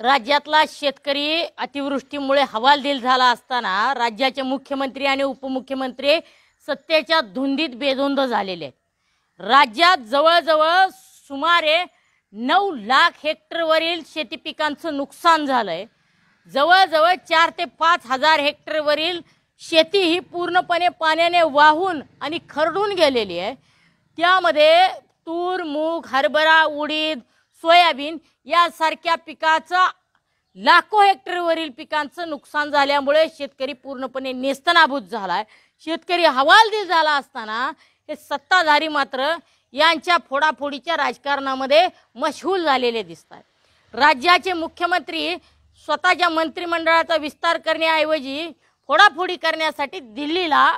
राज्यातला शेतकरी अतिवृष्टीमुळे हवालदिल झाला असताना राज्याचे मुख्यमंत्री आणि उपमुख्यमंत्री सत्तेच्या धुंदीत बेधुंद झालेले आहेत राज्यात जवळजवळ सुमारे नऊ लाख हेक्टरवरील शेती पिकांचं नुकसान झालं आहे जवळजवळ चार ते पाच हजार हेक्टरवरील शेती ही पूर्णपणे पाण्याने वाहून आणि खरडून गेलेली आहे त्यामध्ये तूर मूग हरभरा उडीद सोयाबीन यासारख्या पिकाचं लाखो हेक्टरवरील पिकांचं नुकसान झाल्यामुळे शेतकरी पूर्णपणे नेस्तनाभूत झालाय शेतकरी हवालदिल झाला असताना हे सत्ताधारी मात्र यांच्या फोडाफोडीच्या राजकारणामध्ये मशहूल झालेले दिसत आहेत राज्याचे मुख्यमंत्री स्वतःच्या मंत्रिमंडळाचा विस्तार करण्याऐवजी फोडाफोडी करण्यासाठी दिल्लीला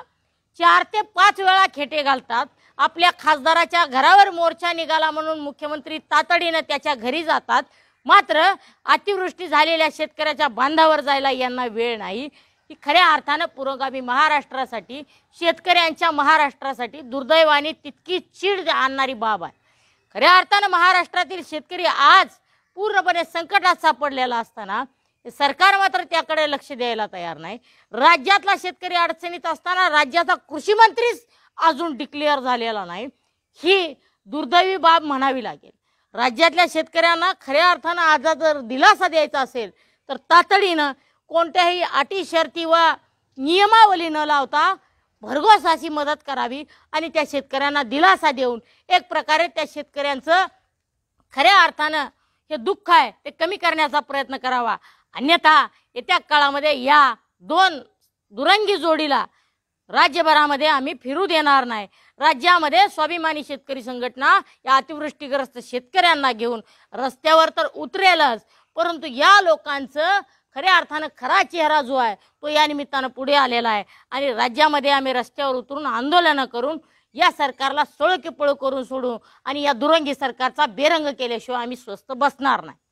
चार ते पाच वेळा खेटे घालतात आपल्या खासदाराच्या घरावर मोर्चा निघाला म्हणून मुख्यमंत्री तातडीनं त्याच्या घरी जातात मात्र अतिवृष्टी झालेल्या शेतकऱ्याच्या बांधावर जायला यांना वेळ नाही ही खऱ्या अर्थानं पुरोगामी महाराष्ट्रासाठी शेतकऱ्यांच्या महाराष्ट्रासाठी दुर्दैवाने तितकी चीड आणणारी बाब आहे खऱ्या अर्थानं महाराष्ट्रातील शेतकरी आज पूर्णपणे संकटात सापडलेला असताना सरकार मात्र त्याकडे लक्ष द्यायला तयार नाही राज्यातला शेतकरी अडचणीत असताना राज्याचा कृषी मंत्रीच अजून डिक्लेअर झालेला नाही ही दुर्दैवी बाब म्हणावी लागेल राज्यातल्या शेतकऱ्यांना खऱ्या अर्थानं आज जर दिलासा द्यायचा असेल तर तातडीनं कोणत्याही अटी शर्ती व नियमावली न लावता भरघोस अशी मदत करावी आणि त्या शेतकऱ्यांना दिलासा देऊन एक प्रकारे त्या शेतकऱ्यांचं खऱ्या अर्थानं हे दुःख आहे ते कमी करण्याचा प्रयत्न करावा अन्यथा येत्या काळामध्ये या दोन दुरंगी जोडीला राज्यभरामध्ये आम्ही फिरू देणार नाही राज्यामध्ये स्वाभिमानी शेतकरी संघटना या अतिवृष्टीग्रस्त शेतकऱ्यांना घेऊन रस्त्यावर तर उतरेलच परंतु या लोकांचं खऱ्या अर्थानं खरा चेहरा जो आहे तो या निमित्तानं पुढे आलेला आहे आणि राज्यामध्ये आम्ही रस्त्यावर उतरून आंदोलनं करून या सरकारला किपळ करून सोडू आणि या दुरंगी सरकारचा बेरंग केल्याशिवाय आम्ही स्वस्त बसणार नाही